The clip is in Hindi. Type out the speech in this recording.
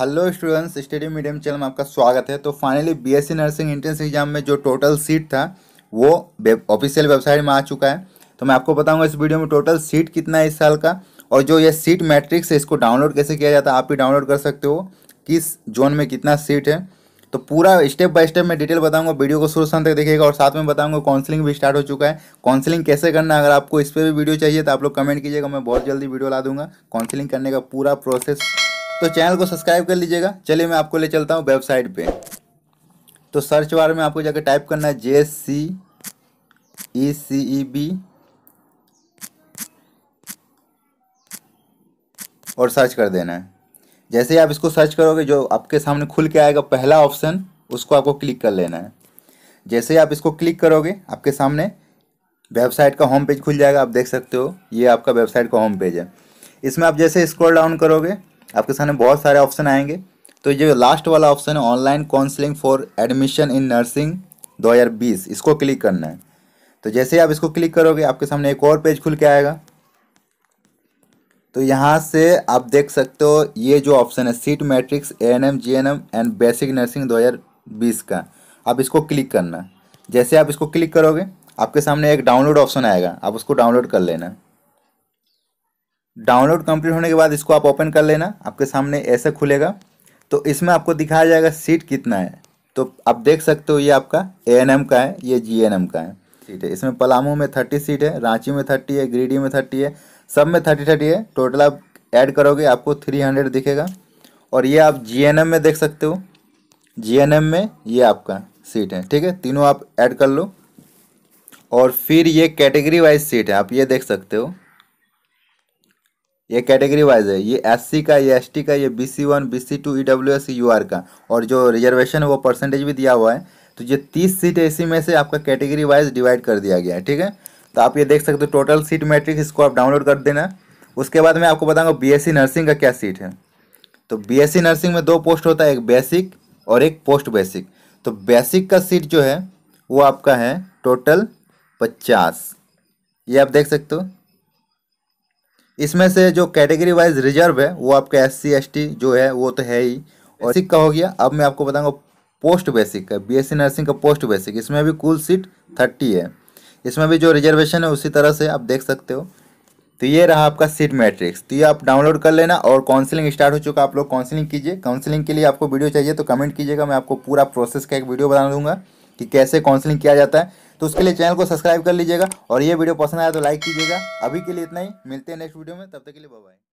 hello students study medium channel में आपका स्वागत है तो finally BSc nursing entrance exam में जो टोटल सीट था वो ऑफिशियल वेबसाइट में आ चुका है तो मैं आपको बताऊंगा इस वीडियो में टोटल सीट कितना है इस साल का और जो ये सीट मैट्रिक्स है इसको डाउनलोड कैसे किया जाता है आप भी डाउनलोड कर सकते हो किस जोन में कितना सीट है तो पूरा स्टेप बाय स्टेप मैं डिटेल बताऊंगा वीडियो को शुरू शाम तक देखिएगा और साथ में बताऊंगा काउंसलिंग भी स्टार्ट हो चुका है काउंसलिंग कैसे करना अगर आपको इस पर भी वीडियो चाहिए तो आप लोग कमेंट कीजिएगा मैं बहुत जल्दी वीडियो ला दूंगा काउंसलिंग करने का पूरा प्रोसेस तो चैनल को सब्सक्राइब कर लीजिएगा चलिए मैं आपको ले चलता हूँ वेबसाइट पे तो सर्च बार में आपको जाकर टाइप करना है जे सी ई सी ई बी और सर्च कर देना है जैसे ही आप इसको सर्च करोगे जो आपके सामने खुल के आएगा पहला ऑप्शन उसको आपको क्लिक कर लेना है जैसे ही आप इसको क्लिक करोगे आपके सामने वेबसाइट का होम पेज खुल जाएगा आप देख सकते हो ये आपका वेबसाइट का होम पेज है इसमें आप जैसे स्क्रॉल डाउन करोगे आपके सामने बहुत सारे ऑप्शन आएंगे तो ये लास्ट वाला ऑप्शन है online counselling for admission in nursing 2020 इसको क्लिक करना है तो जैसे ही आप इसको क्लिक करोगे आपके सामने एक और पेज खुल के आएगा तो यहाँ से आप देख सकते हो ये जो ऑप्शन है seat matrix A N M G N M and basic nursing 2020 का आप इसको क्लिक करना जैसे आप इसको क्लिक करोगे आपके सामने एक डाउनलोड ऑप्शन आएगा आप उसको डाउनलोड कर लेना डाउनलोड कंप्लीट होने के बाद इसको आप ओपन कर लेना आपके सामने ऐसे खुलेगा तो इसमें आपको दिखाया जाएगा सीट कितना है तो आप देख सकते हो ये आपका ए का है ये जी का है सीट है इसमें पलामू में थर्टी सीट है रांची में थर्टी है गिरिडीह में थर्टी है सब में थर्टी थर्टी है टोटल आप ऐड करोगे आपको थ्री हंड्रेड दिखेगा और ये आप जी में देख सकते हो जी में ये आपका सीट है ठीक है तीनों आप ऐड कर लो और फिर ये कैटेगरी वाइज सीट है आप ये देख सकते हो ये कैटेगरी वाइज है ये एससी का ये एसटी का ये BC one C two E W S U R का और जो रिजर्वेशन है वो परसेंटेज भी दिया हुआ है तो ये तीस सीट इसी में से आपका कैटेगरी वाइज डिवाइड कर दिया गया है ठीक है तो आप ये देख सकते हो टोटल सीट मैट्रिक्स इसको आप डाउनलोड कर देना उसके बाद मैं आपको बताऊँगा बीएससी नर्सिंग का क्या सीट है तो बीएससी नर्सिंग में दो पोस्ट होता है एक बेसिक और एक पोस्ट बेसिक तो बेसिक का सीट जो है वो आपका है टोटल पचास ये आप देख सकते हो इसमें से जो कैटेगरी वाइज रिजर्व है वो आपका एस सी जो है वो तो है ही और बेसिक का हो गया अब मैं आपको बताऊंगा पोस्ट बेसिक का बीएससी नर्सिंग का पोस्ट बेसिक इसमें भी कुल सीट थर्टी है इसमें भी जो रिजर्वेशन है उसी तरह से आप देख सकते हो तो ये रहा आपका सीट मैट्रिक्स तो ये आप डाउनलोड कर लेना और काउंसलिंग स्टार्ट हो चुका आप लोग काउंसलिंग कीजिए काउंसलिंग के लिए आपको वीडियो चाहिए तो कमेंट कीजिएगा मैं आपको पूरा प्रोसेस का एक वीडियो बना दूंगा कि कैसे काउंसलिंग किया जाता है तो उसके लिए चैनल को सब्सक्राइब कर लीजिएगा और ये वीडियो पसंद आया तो लाइक कीजिएगा अभी के लिए इतना ही मिलते हैं नेक्स्ट वीडियो में तब तक के लिए बाय